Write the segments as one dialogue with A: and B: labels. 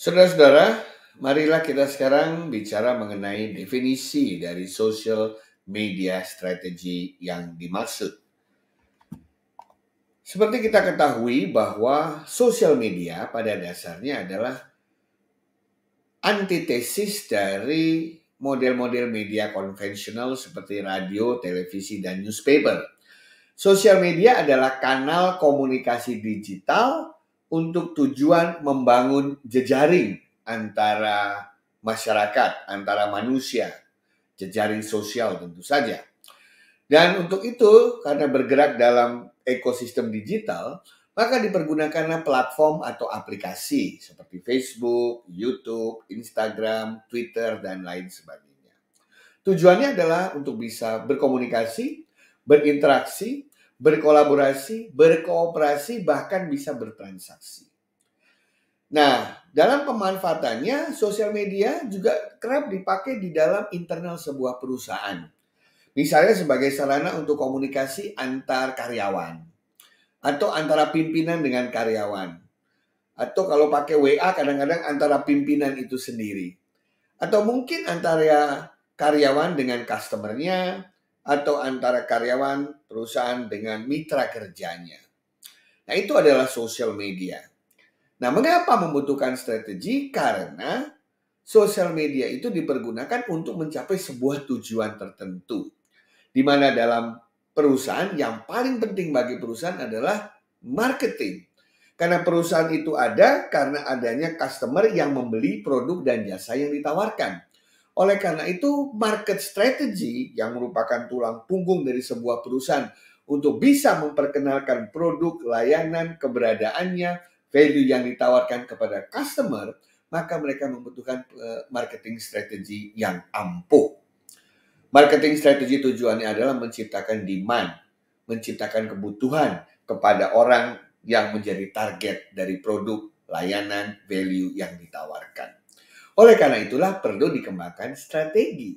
A: Saudara-saudara, marilah kita sekarang bicara mengenai definisi dari social media strategy yang dimaksud. Seperti kita ketahui bahwa social media pada dasarnya adalah antitesis dari model-model media konvensional seperti radio, televisi, dan newspaper. Social media adalah kanal komunikasi digital untuk tujuan membangun jejaring antara masyarakat, antara manusia, jejaring sosial tentu saja. Dan untuk itu, karena bergerak dalam ekosistem digital, maka dipergunakanlah platform atau aplikasi seperti Facebook, YouTube, Instagram, Twitter, dan lain sebagainya. Tujuannya adalah untuk bisa berkomunikasi, berinteraksi, berkolaborasi, berkooperasi, bahkan bisa bertransaksi. Nah, dalam pemanfaatannya, sosial media juga kerap dipakai di dalam internal sebuah perusahaan. Misalnya sebagai sarana untuk komunikasi antar karyawan. Atau antara pimpinan dengan karyawan. Atau kalau pakai WA kadang-kadang antara pimpinan itu sendiri. Atau mungkin antara karyawan dengan customernya, atau antara karyawan perusahaan dengan mitra kerjanya. Nah, itu adalah social media. Nah, mengapa membutuhkan strategi? Karena social media itu dipergunakan untuk mencapai sebuah tujuan tertentu. Di mana dalam perusahaan yang paling penting bagi perusahaan adalah marketing. Karena perusahaan itu ada karena adanya customer yang membeli produk dan jasa yang ditawarkan. Oleh karena itu, market strategy yang merupakan tulang punggung dari sebuah perusahaan untuk bisa memperkenalkan produk, layanan, keberadaannya, value yang ditawarkan kepada customer, maka mereka membutuhkan eh, marketing strategy yang ampuh. Marketing strategy tujuannya adalah menciptakan demand, menciptakan kebutuhan kepada orang yang menjadi target dari produk, layanan, value yang ditawarkan. Oleh karena itulah perlu dikembangkan strategi,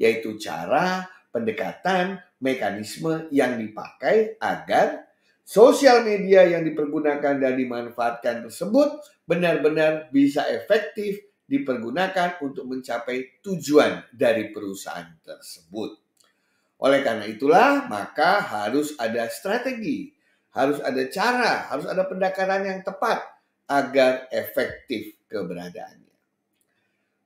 A: yaitu cara, pendekatan, mekanisme yang dipakai agar sosial media yang dipergunakan dan dimanfaatkan tersebut benar-benar bisa efektif dipergunakan untuk mencapai tujuan dari perusahaan tersebut. Oleh karena itulah, maka harus ada strategi, harus ada cara, harus ada pendekatan yang tepat agar efektif keberadaannya.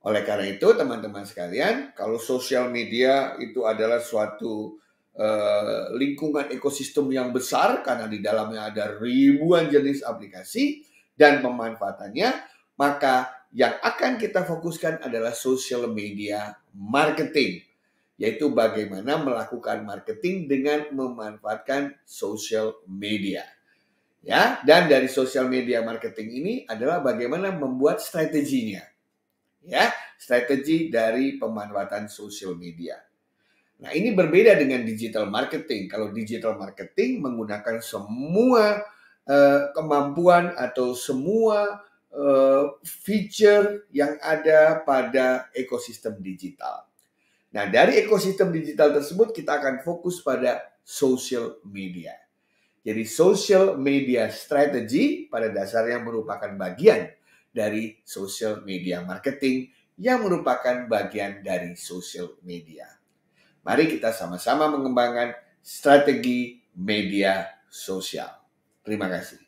A: Oleh karena itu, teman-teman sekalian, kalau sosial media itu adalah suatu eh, lingkungan ekosistem yang besar karena di dalamnya ada ribuan jenis aplikasi dan pemanfaatannya, maka yang akan kita fokuskan adalah social media marketing, yaitu bagaimana melakukan marketing dengan memanfaatkan social media ya dan dari social media marketing ini adalah bagaimana membuat strateginya ya strategi dari pemanfaatan sosial media. Nah, ini berbeda dengan digital marketing. Kalau digital marketing menggunakan semua uh, kemampuan atau semua uh, feature yang ada pada ekosistem digital. Nah, dari ekosistem digital tersebut kita akan fokus pada social media. Jadi social media strategy pada dasarnya merupakan bagian dari social media marketing yang merupakan bagian dari social media. Mari kita sama-sama mengembangkan strategi media sosial. Terima kasih.